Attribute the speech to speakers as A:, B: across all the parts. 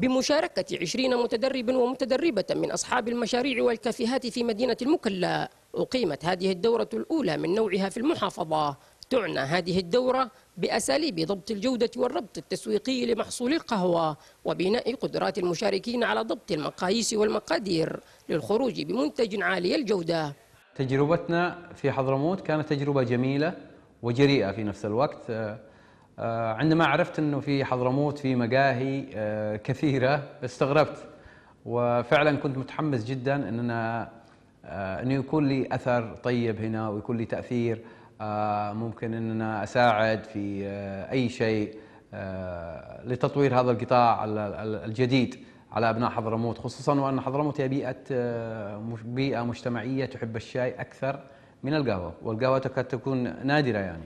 A: بمشاركة عشرين متدرب ومتدربة من أصحاب المشاريع والكافيهات في مدينة المكلا أقيمت هذه الدورة الأولى من نوعها في المحافظة تعنى هذه الدورة بأساليب ضبط الجودة والربط التسويقي لمحصول القهوة وبناء قدرات المشاركين على ضبط المقاييس والمقادير للخروج بمنتج عالي الجودة
B: تجربتنا في حضرموت كانت تجربة جميلة وجريئة في نفس الوقت آه، عندما عرفت انه في حضرموت في مقاهي آه، كثيره استغربت وفعلا كنت متحمس جدا ان انا آه، انه يكون لي اثر طيب هنا ويكون لي تاثير ممكن ان انا اساعد في اي شيء لتطوير هذا القطاع الجديد على ابناء حضرموت خصوصا وان حضرموت هي بيئه بيئه مجتمعيه تحب الشاي اكثر من القهوه والقهوه تكاد تكون نادره يعني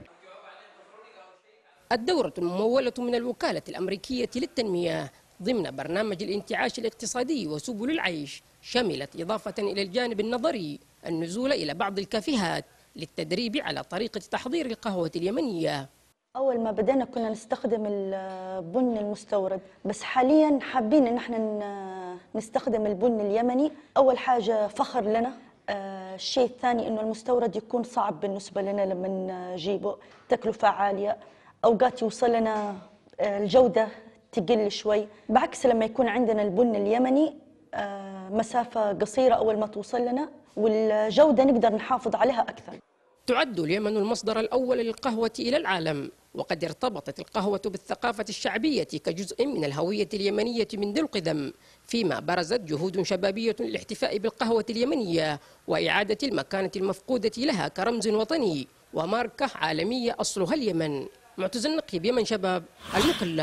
A: الدورة الممولة من الوكالة الأمريكية للتنمية ضمن برنامج الانتعاش الاقتصادي وسبل العيش شملت إضافة إلى الجانب النظري النزول إلى بعض الكافيهات للتدريب على طريقة تحضير القهوة اليمنية
C: أول ما بدأنا كنا نستخدم البن المستورد بس حاليا حابين إن احنا نستخدم البن اليمني أول حاجة فخر لنا آه، الشيء الثاني إنه المستورد يكون صعب بالنسبة لنا لما نجيبه تكلفة عالية اوقات يوصل لنا آه، الجوده تقل شوي بعكس لما يكون عندنا البن اليمني آه، مسافه قصيره اول ما توصل لنا والجوده نقدر نحافظ عليها اكثر
A: تعد اليمن المصدر الاول للقهوه الى العالم وقد ارتبطت القهوة بالثقافة الشعبية كجزء من الهوية اليمنية من ذي القدم فيما برزت جهود شبابية للاحتفاء بالقهوة اليمنية وإعادة المكانة المفقودة لها كرمز وطني وماركة عالمية أصلها اليمن معتز النقيب يمن شباب المكلا